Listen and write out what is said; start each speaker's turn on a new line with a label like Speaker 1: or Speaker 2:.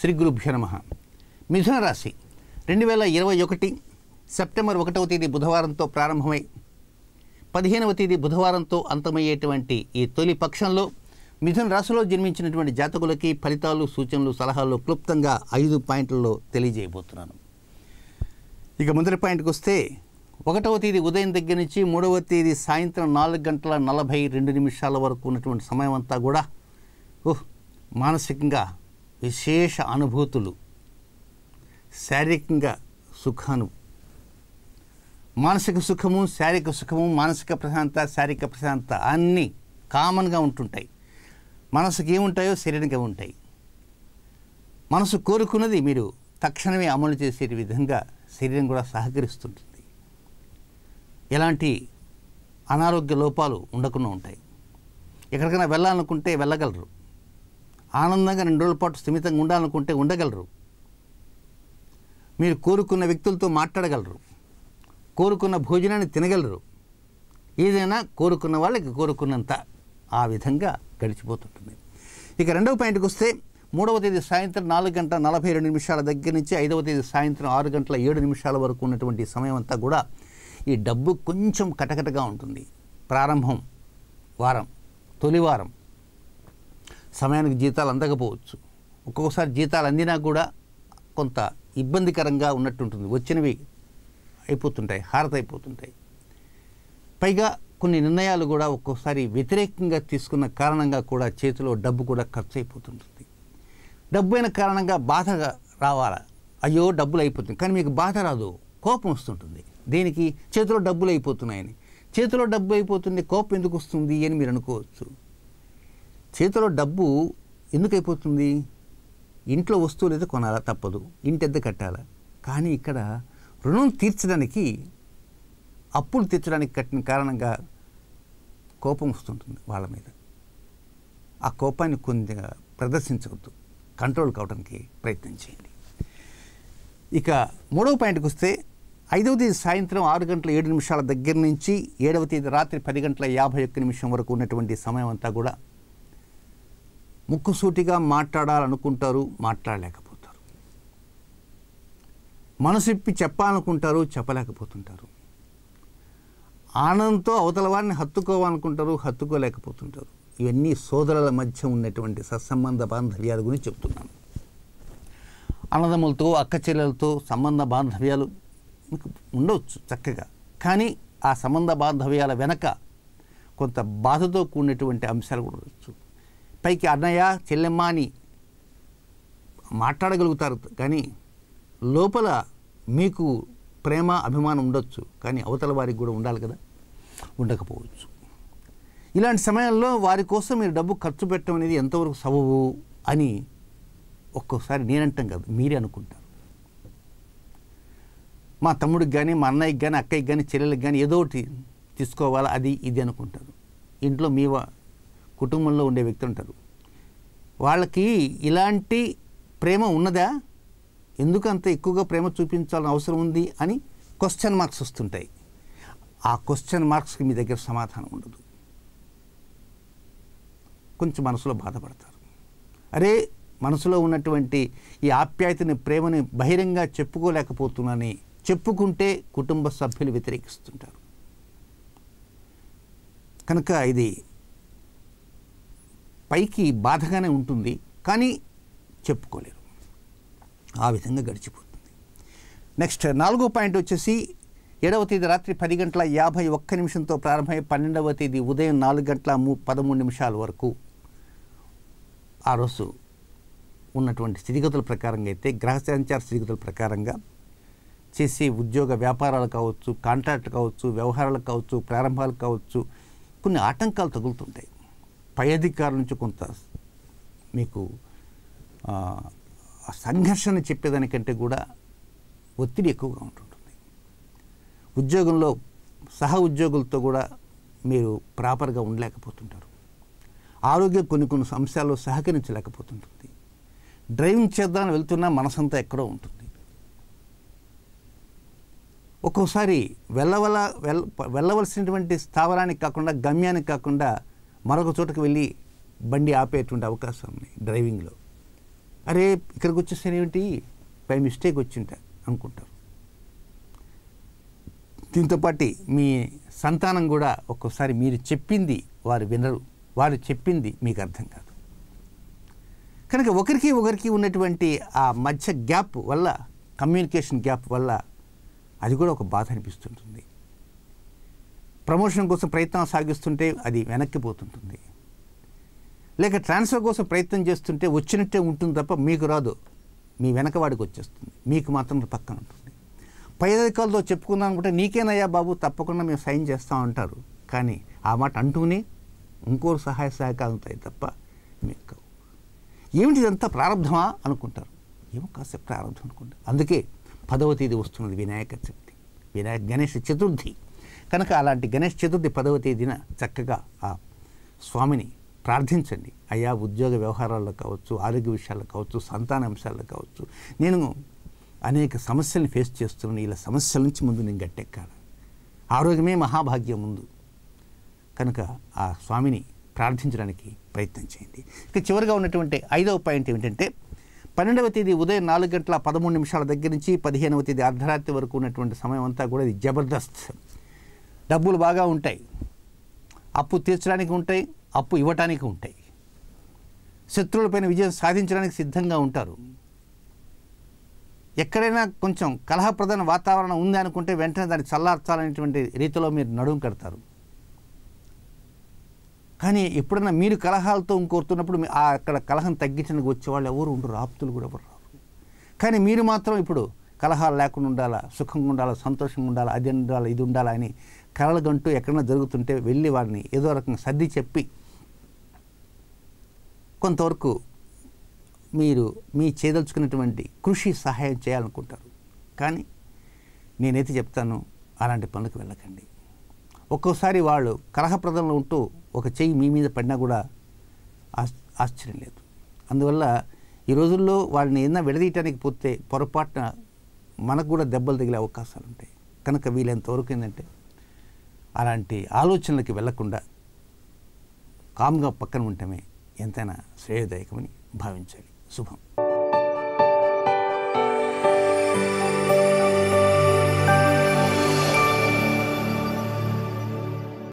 Speaker 1: శ్రీ గురుభ్య నమ మిథున రాశి రెండు వేల ఇరవై ఒకటి సెప్టెంబర్ ఒకటవ తేదీ బుధవారంతో ప్రారంభమై పదిహేనవ తేదీ బుధవారంతో అంతమయ్యేటువంటి ఈ తొలి పక్షంలో మిథున రాశిలో జన్మించినటువంటి జాతకులకి ఫలితాలు సూచనలు సలహాలు క్లుప్తంగా ఐదు పాయింట్లలో తెలియజేయబోతున్నాను ఇక ముందరి పాయింట్కి వస్తే ఒకటవ తేదీ ఉదయం దగ్గర నుంచి మూడవ తేదీ సాయంత్రం నాలుగు గంటల నలభై రెండు నిమిషాల వరకు ఉన్నటువంటి సమయం అంతా కూడా ఓహ్ మానసికంగా విశేష అనుభూతులు శారీరకంగా సుఖాను మానసిక సుఖము శారీరక సుఖము మానసిక ప్రశాంత శారీరక ప్రశాంత అన్నీ కామన్గా ఉంటుంటాయి మనసుకి ఏముంటాయో శరీరంగా ఉంటాయి మనసు కోరుకున్నది మీరు తక్షణమే అమలు చేసే విధంగా శరీరం కూడా సహకరిస్తుంటుంది ఎలాంటి అనారోగ్య లోపాలు ఉండకుండా ఉంటాయి ఎక్కడికైనా వెళ్ళాలనుకుంటే వెళ్ళగలరు ఆనందంగా రెండు రోజుల పాటు స్థిమితంగా ఉండాలనుకుంటే ఉండగలరు మీరు కోరుకున్న వ్యక్తులతో మాట్లాడగలరు కోరుకున్న భోజనాన్ని తినగలరు ఏదైనా కోరుకున్న వాళ్ళకి కోరుకున్నంత ఆ విధంగా గడిచిపోతుంటుంది ఇక రెండవ పాయింట్కి వస్తే మూడవ తేదీ సాయంత్రం నాలుగు గంటల నలభై రెండు నిమిషాల దగ్గర నుంచి ఐదవ తేదీ సాయంత్రం ఆరు గంటల ఏడు నిమిషాల వరకు ఉన్నటువంటి సమయం అంతా కూడా ఈ డబ్బు కొంచెం కటకటగా ఉంటుంది ప్రారంభం వారం తొలి వారం సమయానికి జీతాలు అందకపోవచ్చు ఒక్కొక్కసారి జీతాలు అందినా కూడా కొంత ఇబ్బందికరంగా ఉన్నట్టుంటుంది వచ్చినవి అయిపోతుంటాయి హారత అయిపోతుంటాయి పైగా కొన్ని నిర్ణయాలు కూడా ఒక్కోసారి వ్యతిరేకంగా తీసుకున్న కారణంగా కూడా చేతిలో డబ్బు కూడా ఖర్చు అయిపోతుంటుంది డబ్బు అయిన కారణంగా బాధ రావాలా అయ్యో డబ్బులు అయిపోతుంది కానీ మీకు బాధ రాదు కోపం వస్తుంటుంది దీనికి చేతిలో డబ్బులు అయిపోతున్నాయని చేతిలో డబ్బు అయిపోతుంది కోపం ఎందుకు వస్తుంది అని మీరు అనుకోవచ్చు చేతిలో డబ్బు ఎందుకైపోతుంది ఇంట్లో వస్తువులు అయితే కొనాలా తప్పదు ఇంటెద్ద కట్టాలా కానీ ఇక్కడ రుణం తీర్చడానికి అప్పులు తీర్చడానికి కట్టిన కారణంగా కోపం వస్తుంటుంది వాళ్ళ మీద ఆ కోపాన్ని కొద్దిగా ప్రదర్శించవద్దు కంట్రోల్ కావడానికి ప్రయత్నం చేయండి ఇక మూడవ పాయింట్కి వస్తే ఐదవ తేదీ సాయంత్రం ఆరు గంటల ఏడు నిమిషాల దగ్గర నుంచి ఏడవ తేదీ రాత్రి పది గంటల యాభై ఒక్క నిమిషం వరకు ఉన్నటువంటి సమయం అంతా కూడా ముక్కుసూటిగా మాట్లాడాలనుకుంటారు మాట్లాడలేకపోతారు మనసు ఇప్పి చెప్పాలనుకుంటారు చెప్పలేకపోతుంటారు ఆనందంతో అవతల వారిని హత్తుకోవాలనుకుంటారు హత్తుకోలేకపోతుంటారు ఇవన్నీ సోదరుల మధ్య ఉన్నటువంటి సత్సంబంధ బాంధవ్యాల గురించి చెప్తున్నాను అన్నదమ్ములతో అక్క చెల్లెలతో సంబంధ బాంధవ్యాలు మీకు ఉండవచ్చు చక్కగా కానీ ఆ సంబంధ బాంధవ్యాల వెనక కొంత బాధతో కూడినటువంటి అంశాలు కూడా ఉండవచ్చు పైకి అన్నయ్య చెల్లెమ్మ అని మాట్లాడగలుగుతారు కానీ లోపల మీకు ప్రేమ అభిమానం ఉండొచ్చు కానీ అవతల వారికి కూడా ఉండాలి కదా ఉండకపోవచ్చు ఇలాంటి సమయంలో వారి కోసం మీరు డబ్బు ఖర్చు పెట్టడం అనేది ఎంతవరకు సబబు అని ఒక్కోసారి నేనంటాం కదా మీరే అనుకుంటారు మా తమ్ముడికి కానీ మా అన్నయ్యకి కానీ అక్కయ్యకి కానీ చెల్లెలకి కానీ ఏదో ఒకటి తీసుకోవాలా అది ఇది అనుకుంటారు ఇంట్లో మీ కుటుంబంలో ఉండే వ్యక్తులు ఉంటారు వాళ్ళకి ఇలాంటి ప్రేమ ఉన్నదా ఎందుకు అంత ఎక్కువగా ప్రేమ చూపించాలని అవసరం ఉంది అని క్వశ్చన్ మార్క్స్ వస్తుంటాయి ఆ క్వశ్చన్ మార్క్స్కి మీ దగ్గర సమాధానం ఉండదు కొంచెం మనసులో బాధపడతారు అరే మనసులో ఉన్నటువంటి ఈ ఆప్యాయతని ప్రేమని బహిరంగ చెప్పుకోలేకపోతున్నానని చెప్పుకుంటే కుటుంబ సభ్యులు వ్యతిరేకిస్తుంటారు కనుక ఇది పైకి బాధగానే ఉంటుంది కానీ చెప్పుకోలేరు ఆ విధంగా గడిచిపోతుంది నెక్స్ట్ నాలుగో పాయింట్ వచ్చేసి ఏడవ తేదీ రాత్రి పది గంటల యాభై ఒక్క నిమిషంతో ప్రారంభమై పన్నెండవ తేదీ ఉదయం నాలుగు గంటల మూ పదమూడు నిమిషాల వరకు ఆ రోజు ఉన్నటువంటి స్థితిగతుల ప్రకారంగా అయితే గ్రహ సంచార స్థితిగతుల ప్రకారంగా చేసే ఉద్యోగ వ్యాపారాలు కావచ్చు కాంట్రాక్ట్ కావచ్చు వ్యవహారాలు కావచ్చు ప్రారంభాలు కావచ్చు కొన్ని ఆటంకాలు తగులుతుంటాయి పై అధికారుల నుంచి కొంత మీకు సంఘర్షణ చెప్పేదానికంటే కూడా ఒత్తిడి ఎక్కువగా ఉంటుంటుంది ఉద్యోగంలో సహ ఉద్యోగులతో కూడా మీరు ప్రాపర్గా ఉండలేకపోతుంటారు ఆరోగ్య కొన్ని కొన్ని అంశాల్లో సహకరించలేకపోతుంటుంది డ్రైవింగ్ చేద్దామని వెళ్తున్నా మనసంతా ఎక్కడో ఉంటుంది ఒక్కోసారి వెళ్ళవల వెళ్ళవలసినటువంటి స్థావరానికి కాకుండా గమ్యానికి కాకుండా మరొక చోటకు వెళ్ళి బండి ఆపేటువంటి అవకాశం ఉంది డ్రైవింగ్లో అరే ఇక్కడికి ఏమిటి పై మిస్టేక్ వచ్చింట అనుకుంటారు దీంతోపాటి మీ సంతానం కూడా ఒక్కోసారి మీరు చెప్పింది వారు వినరు వారు చెప్పింది మీకు అర్థం కాదు కనుక ఒకరికి ఒకరికి ఉన్నటువంటి ఆ మధ్య గ్యాప్ వల్ల కమ్యూనికేషన్ గ్యాప్ వల్ల అది కూడా ఒక బాధ అనిపిస్తుంటుంది ప్రమోషన్ కోసం ప్రయత్నం సాగిస్తుంటే అది వెనక్కి పోతుంటుంది లేక ట్రాన్స్ఫర్ కోసం ప్రయత్నం చేస్తుంటే వచ్చినట్టే ఉంటుంది తప్ప మీకు రాదు మీ వెనకవాడికి వచ్చేస్తుంది మీకు మాత్రం పక్కన ఉంటుంది పై అధికారులతో చెప్పుకుందాం అనుకుంటే నీకేనయ్యా బాబు తప్పకుండా మేము సైన్ చేస్తూ ఉంటారు కానీ ఆ మాట అంటూనే ఇంకోరు సహాయ సహకారం అవుతాయి తప్ప మీకు ఏమిటి ఇదంతా ప్రారంభమా అనుకుంటారు ఏమో కాసేపు ప్రారంభం అనుకుంటారు అందుకే పదవ తేదీ వస్తున్నది వినాయక చవితి వినాయక గణేష్ చతుర్థి కనుక అలాంటి గణేష్ చతుర్థి పదవ తేదీన చక్కగా ఆ స్వామిని ప్రార్థించండి అయ్యా ఉద్యోగ వ్యవహారాల్లో కావచ్చు ఆరోగ్య విషయాల్లో కావచ్చు సంతాన అంశాల్లో కావచ్చు నేను అనేక సమస్యలను ఫేస్ చేస్తున్నాను ఇలా సమస్యల నుంచి ముందు నేను గట్టెక్కాను ఆరోగ్యమే మహాభాగ్యం ముందు కనుక ఆ స్వామిని ప్రార్థించడానికి ప్రయత్నం చేయండి ఇక చివరిగా ఉన్నటువంటి ఐదవ పాయింట్ ఏమిటంటే పన్నెండవ తేదీ ఉదయం నాలుగు గంటల పదమూడు నిమిషాల దగ్గర నుంచి పదిహేనవ తేదీ అర్ధరాత్రి వరకు ఉన్నటువంటి సమయం అంతా కూడా ఇది జబర్దస్త్ డబ్బులు బాగా ఉంటాయి అప్పు తీర్చడానికి ఉంటాయి అప్పు ఇవ్వటానికి ఉంటాయి శత్రువులపైన విజయం సాధించడానికి సిద్ధంగా ఉంటారు ఎక్కడైనా కొంచెం కలహప్రధాన వాతావరణం ఉంది అనుకుంటే వెంటనే దాన్ని చల్లార్చాలనేటువంటి రీతిలో మీరు నడుము కడతారు కానీ ఎప్పుడైనా మీరు కలహాలతో ఇంకోరుతున్నప్పుడు అక్కడ కలహం తగ్గించడానికి వచ్చేవాళ్ళు ఎవరు ఉండరు ఆప్తులు కూడా ఎవరు రారు కానీ మీరు మాత్రం ఇప్పుడు కలహాలు లేకుండా ఉండాలా సుఖంగా ఉండాలా సంతోషంగా ఉండాలా అది ఉండాలా ఇది ఉండాలా అని కలలుగంటూ ఎక్కడైనా జరుగుతుంటే వెళ్ళి వారిని ఏదో రకంగా సర్ది చెప్పి కొంతవరకు మీరు మీ చేయదలుచుకున్నటువంటి కృషి సహాయం చేయాలనుకుంటారు కానీ నేనైతే చెప్తాను అలాంటి పనులకు వెళ్ళకండి ఒక్కోసారి వాళ్ళు కలహప్రదంలో ఉంటూ ఒక చెయ్యి మీ మీద పడినా కూడా ఆశ్చర్యం లేదు అందువల్ల ఈ రోజుల్లో వాళ్ళని ఏదైనా విడదీయటానికి పోతే పొరపాటున మనకు కూడా దెబ్బలు తగిలే అవకాశాలు ఉంటాయి కనుక వీలైనంతవరకు ఏంటంటే అలాంటి ఆలోచనలకి వెళ్లకుండా కామ్గా పక్కన ఉండటమే ఎంతైనా శ్రేయదాయకమని భావించాలి శుభం